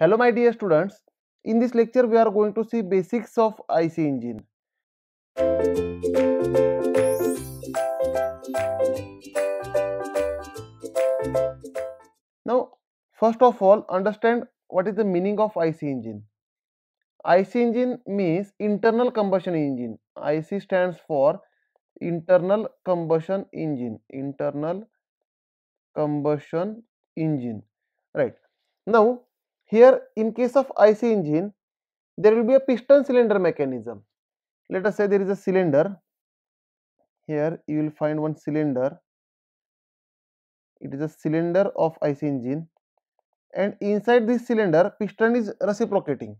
Hello my dear students, in this lecture we are going to see basics of IC engine. Now first of all understand what is the meaning of IC engine. IC engine means internal combustion engine. IC stands for internal combustion engine. Internal combustion engine. Right. Now here in case of IC engine, there will be a piston cylinder mechanism. Let us say there is a cylinder. Here you will find one cylinder. It is a cylinder of IC engine and inside this cylinder piston is reciprocating.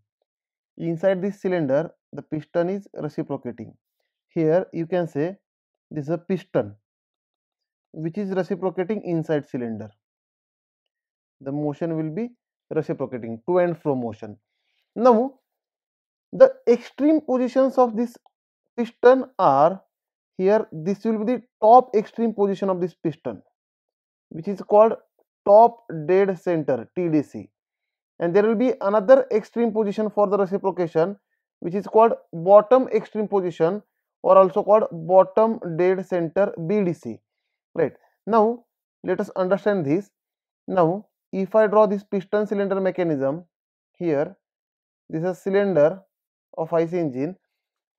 Inside this cylinder the piston is reciprocating. Here you can say this is a piston which is reciprocating inside cylinder. The motion will be reciprocating to and fro motion. Now, the extreme positions of this piston are here this will be the top extreme position of this piston which is called top dead center TDC and there will be another extreme position for the reciprocation which is called bottom extreme position or also called bottom dead center BDC right now let us understand this now if I draw this piston cylinder mechanism here this is cylinder of IC engine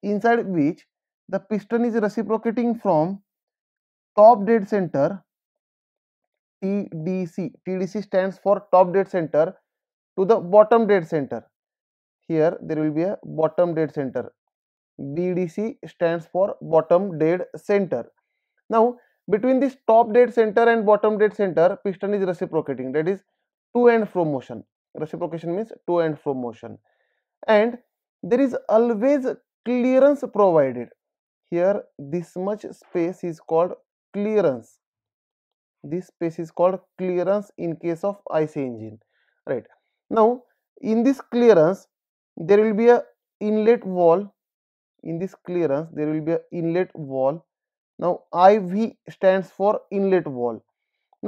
inside which the piston is reciprocating from top dead center TDC TDC stands for top dead center to the bottom dead center here there will be a bottom dead center BDC stands for bottom dead center now between this top dead center and bottom dead center piston is reciprocating that is to and fro motion reciprocation means to and fro motion and there is always clearance provided here this much space is called clearance this space is called clearance in case of IC engine right now in this clearance there will be a inlet wall in this clearance there will be a inlet wall now IV stands for inlet wall.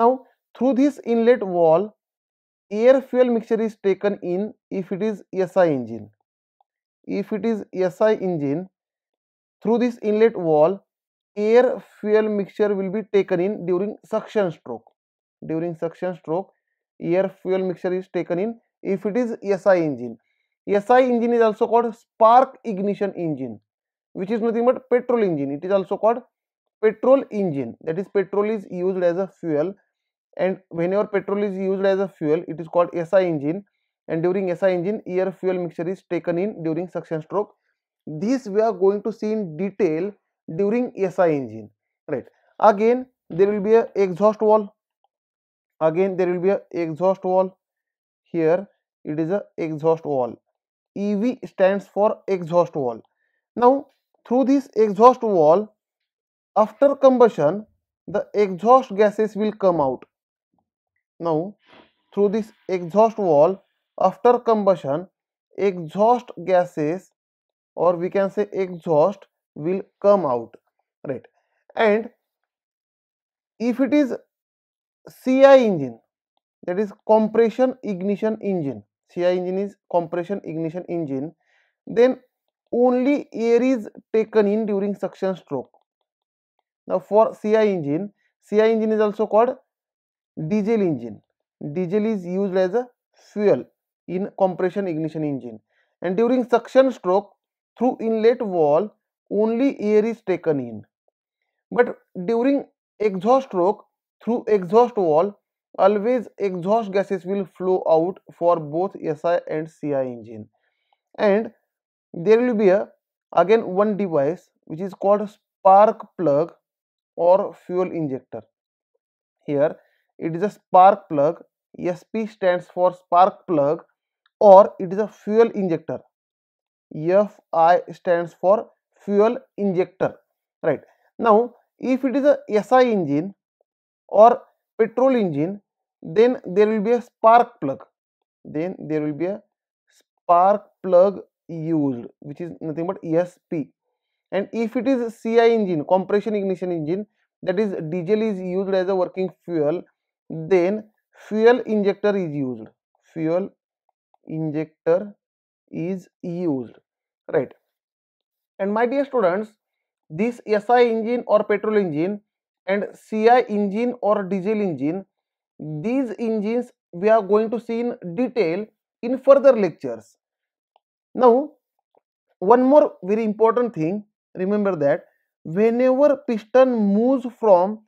Now through this inlet wall air fuel mixture is taken in if it is SI engine. If it is SI engine through this inlet wall air fuel mixture will be taken in during suction stroke. During suction stroke air fuel mixture is taken in if it is SI engine. SI engine is also called spark ignition engine which is nothing but petrol engine. It is also called petrol engine that is petrol is used as a fuel and whenever petrol is used as a fuel it is called SI engine and during SI engine air fuel mixture is taken in during suction stroke this we are going to see in detail during SI engine right again there will be a exhaust wall again there will be a exhaust wall here it is a exhaust wall EV stands for exhaust wall now through this exhaust wall after combustion, the exhaust gases will come out. Now, through this exhaust wall, after combustion, exhaust gases or we can say exhaust will come out, right? And if it is CI engine, that is compression ignition engine, CI engine is compression ignition engine, then only air is taken in during suction stroke now for CI engine, CI engine is also called diesel engine. Diesel is used as a fuel in compression ignition engine and during suction stroke through inlet wall only air is taken in. But during exhaust stroke through exhaust wall always exhaust gases will flow out for both SI and CI engine and there will be a again one device which is called spark plug or fuel injector. Here it is a spark plug, SP stands for spark plug or it is a fuel injector. FI stands for fuel injector, right. Now if it is a SI engine or petrol engine, then there will be a spark plug. Then there will be a spark plug used which is nothing but ESP and if it is CI engine compression ignition engine that is diesel is used as a working fuel then fuel injector is used fuel injector is used right and my dear students this SI engine or petrol engine and CI engine or diesel engine these engines we are going to see in detail in further lectures now one more very important thing remember that whenever piston moves from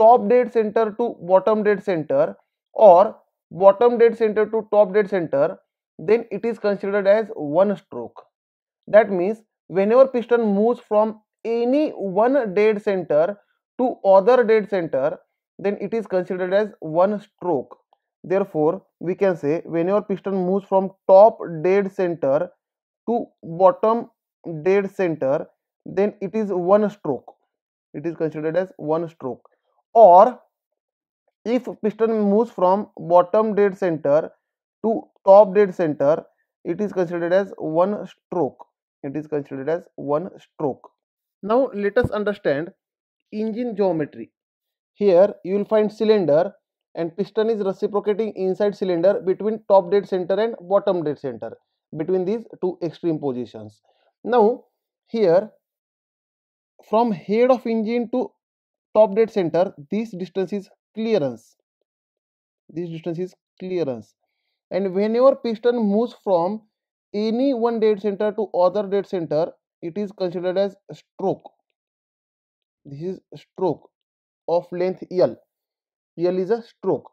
top dead center to bottom dead center or bottom dead center to top dead center then it is considered as one stroke that means whenever piston moves from any one dead center to other dead center then it is considered as one stroke therefore we can say whenever piston moves from top dead center to bottom dead center then it is one stroke it is considered as one stroke or if piston moves from bottom dead center to top dead center it is considered as one stroke it is considered as one stroke now let us understand engine geometry here you will find cylinder and piston is reciprocating inside cylinder between top dead center and bottom dead center between these two extreme positions now here from head of engine to top dead center this distance is clearance this distance is clearance and whenever piston moves from any one dead center to other dead center it is considered as stroke this is stroke of length L L is a stroke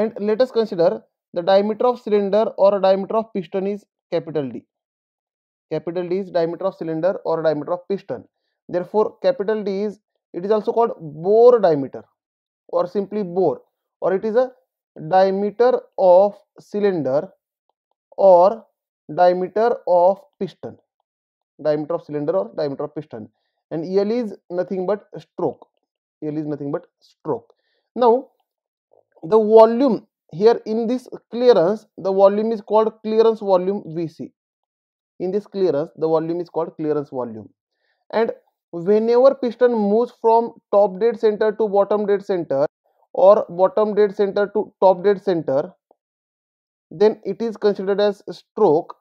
and let us consider the diameter of cylinder or diameter of piston is capital D capital D is diameter of cylinder or diameter of piston Therefore, capital D is, it is also called bore diameter or simply bore or it is a diameter of cylinder or diameter of piston. Diameter of cylinder or diameter of piston and L is nothing but stroke. L is nothing but stroke. Now, the volume here in this clearance, the volume is called clearance volume VC. In this clearance, the volume is called clearance volume. And whenever piston moves from top dead center to bottom dead center or bottom dead center to top dead center then it is considered as stroke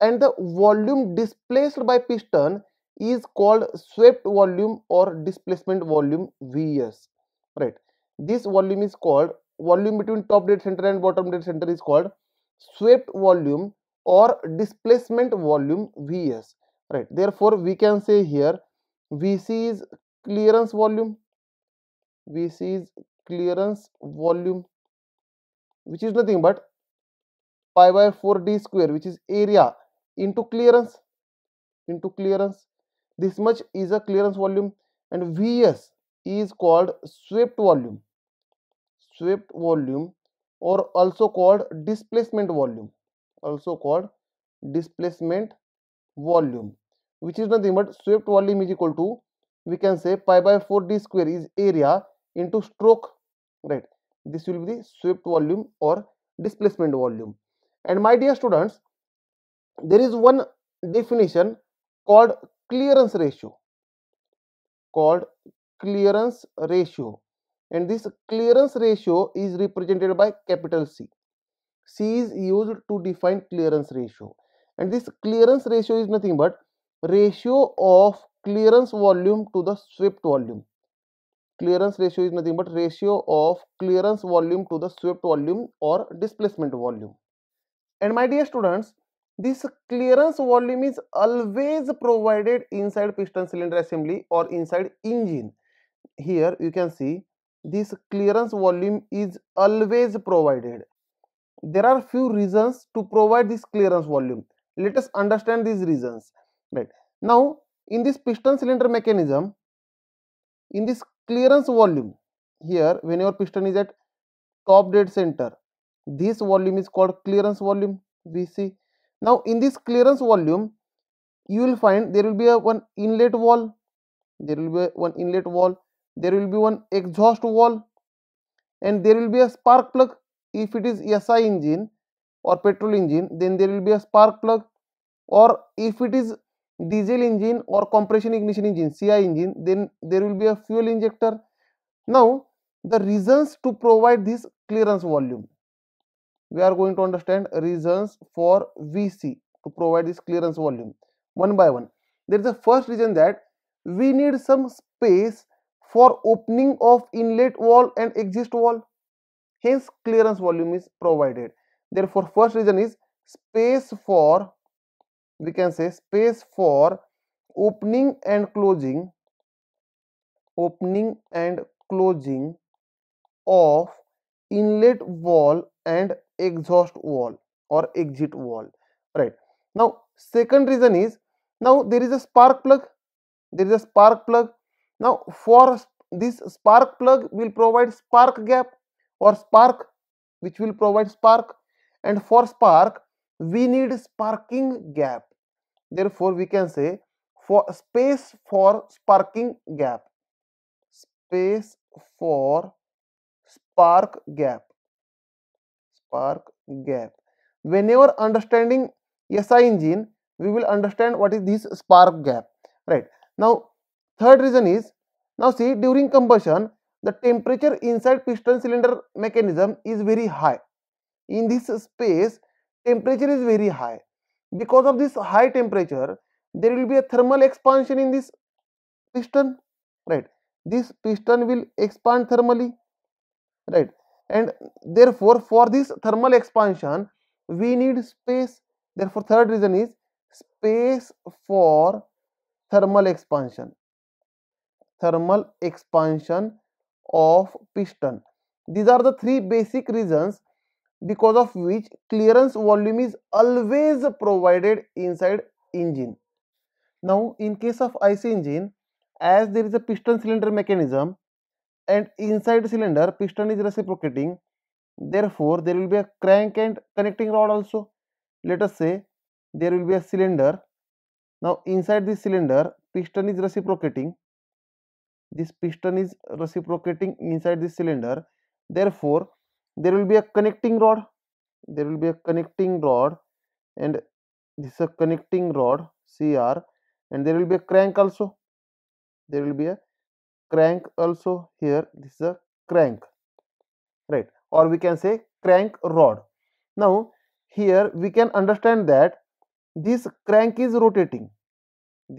and the volume displaced by piston is called swept volume or displacement volume vs right this volume is called volume between top dead center and bottom dead center is called swept volume or displacement volume vs right therefore we can say here VC is clearance volume. VC is clearance volume, which is nothing but pi by 4d square, which is area into clearance into clearance. This much is a clearance volume, and VS is called swept volume. Swept volume or also called displacement volume also called displacement volume which is nothing but swept volume is equal to we can say pi by 4d square is area into stroke right this will be the swept volume or displacement volume and my dear students there is one definition called clearance ratio called clearance ratio and this clearance ratio is represented by capital C. C is used to define clearance ratio and this clearance ratio is nothing but ratio of clearance volume to the swept volume clearance ratio is nothing but ratio of clearance volume to the swept volume or displacement volume and my dear students this clearance volume is always provided inside piston cylinder assembly or inside engine here you can see this clearance volume is always provided there are few reasons to provide this clearance volume let us understand these reasons right now in this piston cylinder mechanism in this clearance volume here when your piston is at top dead center this volume is called clearance volume vc now in this clearance volume you will find there will be a one inlet wall there will be one inlet wall there will be one exhaust wall and there will be a spark plug if it is SI engine or petrol engine then there will be a spark plug or if it is diesel engine or compression ignition engine CI engine then there will be a fuel injector. Now the reasons to provide this clearance volume we are going to understand reasons for VC to provide this clearance volume one by one. There is the first reason that we need some space for opening of inlet wall and exit wall hence clearance volume is provided. Therefore first reason is space for we can say space for opening and closing opening and closing of inlet wall and exhaust wall or exit wall right now second reason is now there is a spark plug there is a spark plug now for this spark plug will provide spark gap or spark which will provide spark and for spark we need sparking gap therefore we can say for space for sparking gap space for spark gap spark gap whenever understanding si engine we will understand what is this spark gap right now third reason is now see during combustion the temperature inside piston cylinder mechanism is very high in this space temperature is very high. Because of this high temperature, there will be a thermal expansion in this piston, right? This piston will expand thermally, right? And therefore, for this thermal expansion, we need space. Therefore, third reason is space for thermal expansion. Thermal expansion of piston. These are the three basic reasons because of which clearance volume is always provided inside engine. Now in case of IC engine as there is a piston cylinder mechanism and inside cylinder piston is reciprocating therefore there will be a crank and connecting rod also. Let us say there will be a cylinder now inside this cylinder piston is reciprocating this piston is reciprocating inside this cylinder therefore there will be a connecting rod there will be a connecting rod and this is a connecting rod cr and there will be a crank also there will be a crank also here this is a crank right or we can say crank rod now here we can understand that this crank is rotating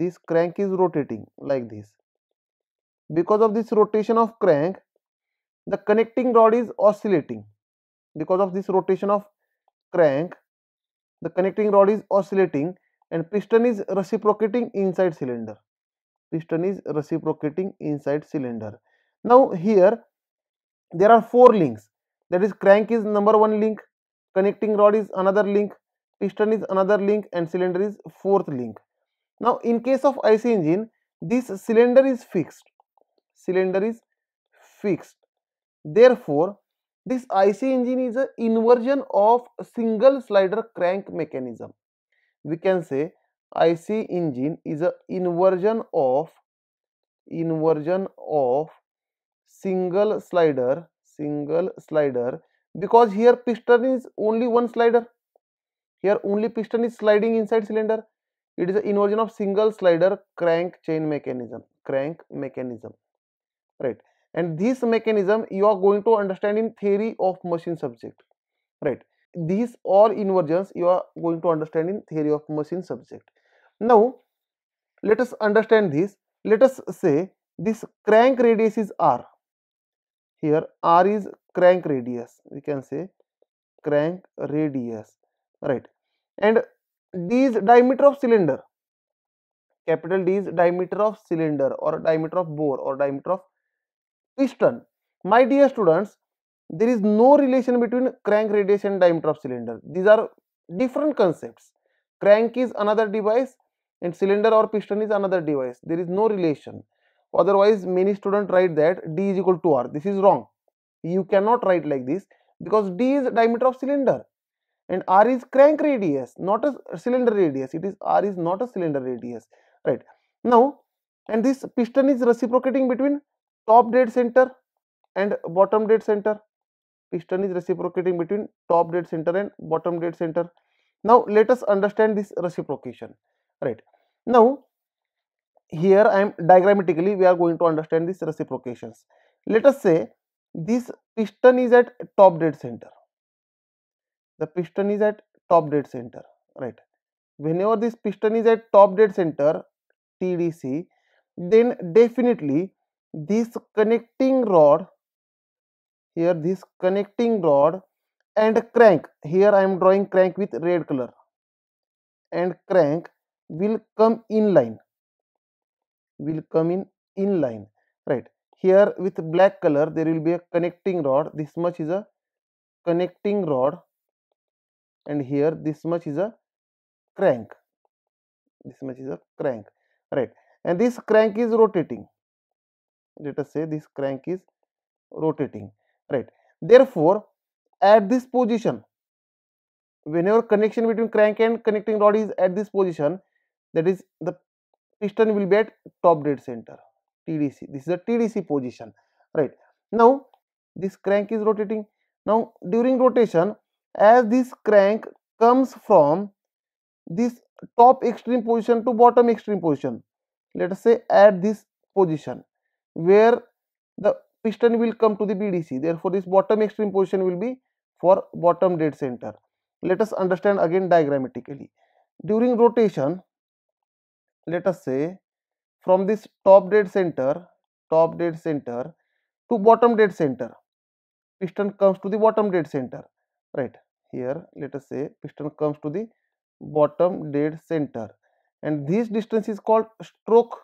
this crank is rotating like this because of this rotation of crank the connecting rod is oscillating because of this rotation of crank the connecting rod is oscillating and piston is reciprocating inside cylinder piston is reciprocating inside cylinder now here there are four links that is crank is number one link connecting rod is another link piston is another link and cylinder is fourth link now in case of IC engine this cylinder is fixed cylinder is fixed Therefore, this IC engine is an inversion of single slider crank mechanism. We can say IC engine is an inversion of inversion of single slider single slider because here piston is only one slider here only piston is sliding inside cylinder it is an inversion of single slider crank chain mechanism crank mechanism right and this mechanism you are going to understand in theory of machine subject right these all inversions you are going to understand in theory of machine subject now let us understand this let us say this crank radius is r here r is crank radius we can say crank radius right and d is diameter of cylinder capital d is diameter of cylinder or diameter of bore or diameter of piston. My dear students, there is no relation between crank radius and of cylinder. These are different concepts. Crank is another device and cylinder or piston is another device. There is no relation. Otherwise, many students write that D is equal to R. This is wrong. You cannot write like this because D is diameter of cylinder and R is crank radius, not a cylinder radius. It is R is not a cylinder radius. Right. Now, and this piston is reciprocating between top dead center and bottom dead center piston is reciprocating between top dead center and bottom dead center now let us understand this reciprocation right now here i am diagrammatically we are going to understand this reciprocations let us say this piston is at top dead center the piston is at top dead center right whenever this piston is at top dead center tdc then definitely this connecting rod here this connecting rod and crank here i am drawing crank with red color and crank will come in line will come in in line right here with black color there will be a connecting rod this much is a connecting rod and here this much is a crank this much is a crank right and this crank is rotating let us say this crank is rotating right therefore at this position whenever connection between crank and connecting rod is at this position that is the piston will be at top dead center tdc this is the tdc position right now this crank is rotating now during rotation as this crank comes from this top extreme position to bottom extreme position let us say at this position where the piston will come to the BDC. Therefore, this bottom extreme position will be for bottom dead center. Let us understand again diagrammatically. During rotation, let us say from this top dead center, top dead center to bottom dead center, piston comes to the bottom dead center, right? Here, let us say piston comes to the bottom dead center and this distance is called stroke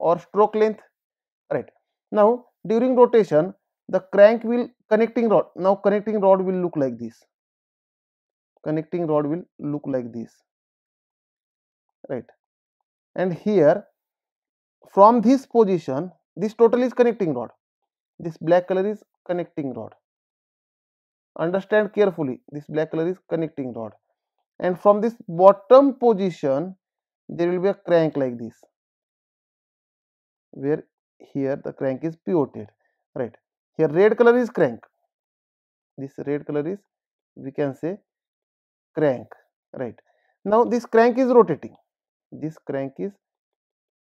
or stroke length right now during rotation the crank will connecting rod now connecting rod will look like this connecting rod will look like this right and here from this position this total is connecting rod this black color is connecting rod understand carefully this black color is connecting rod and from this bottom position there will be a crank like this where here the crank is pivoted right here red color is crank this red color is we can say crank right now this crank is rotating this crank is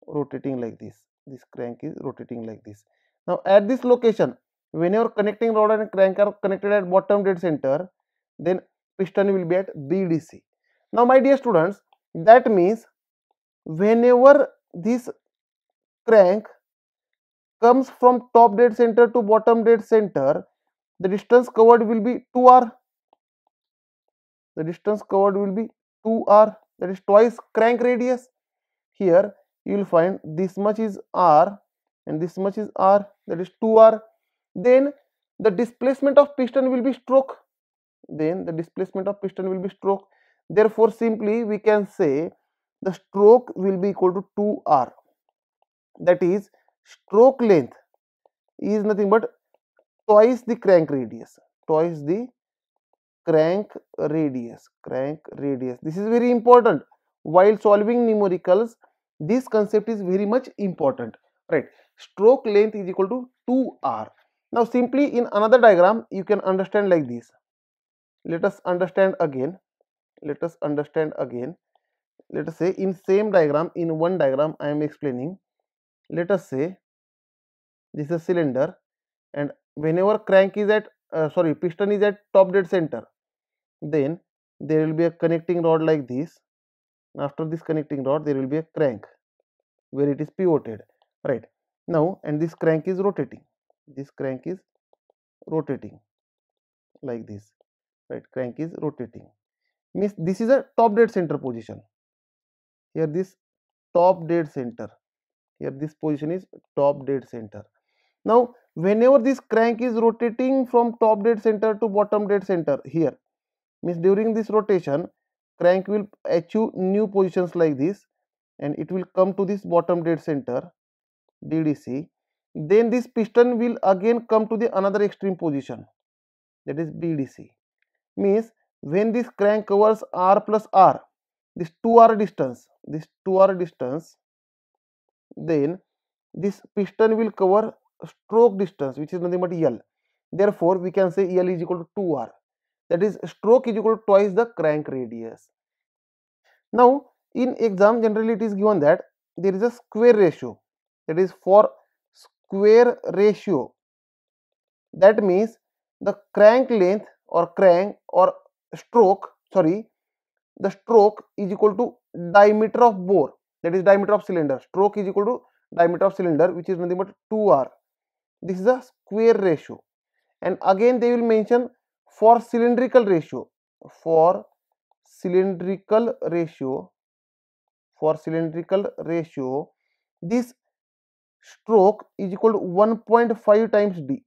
rotating like this this crank is rotating like this now at this location whenever connecting rod and crank are connected at bottom dead center then piston will be at BDC. Now my dear students that means whenever this crank comes from top dead center to bottom dead center, the distance covered will be 2r. The distance covered will be 2r, that is twice crank radius. Here you will find this much is r and this much is r, that is 2r. Then the displacement of piston will be stroke. Then the displacement of piston will be stroke. Therefore, simply we can say the stroke will be equal to 2r that is stroke length is nothing but twice the crank radius twice the crank radius crank radius this is very important while solving numericals this concept is very much important right stroke length is equal to 2r now simply in another diagram you can understand like this let us understand again let us understand again let us say in same diagram in one diagram i am explaining let us say this is cylinder and whenever crank is at uh, sorry piston is at top dead center then there will be a connecting rod like this after this connecting rod there will be a crank where it is pivoted right now and this crank is rotating this crank is rotating like this right crank is rotating means this is a top dead center position here this top dead center here this position is top dead center now whenever this crank is rotating from top dead center to bottom dead center here means during this rotation crank will achieve new positions like this and it will come to this bottom dead center DDC then this piston will again come to the another extreme position that is BDC means when this crank covers R plus R this 2R distance this 2R distance then this piston will cover stroke distance which is nothing but L. Therefore, we can say L is equal to 2R that is stroke is equal to twice the crank radius. Now, in exam generally it is given that there is a square ratio that is for square ratio that means the crank length or crank or stroke sorry the stroke is equal to diameter of bore that is diameter of cylinder stroke is equal to diameter of cylinder which is nothing but 2r this is a square ratio and again they will mention for cylindrical ratio for cylindrical ratio for cylindrical ratio this stroke is equal to 1.5 times d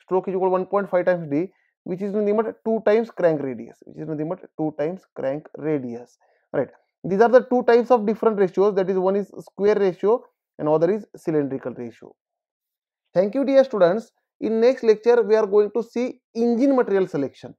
stroke is equal to 1.5 times d which is nothing but 2 times crank radius which is nothing but 2 times crank radius right these are the two types of different ratios that is one is square ratio and other is cylindrical ratio. Thank you dear students. In next lecture we are going to see engine material selection.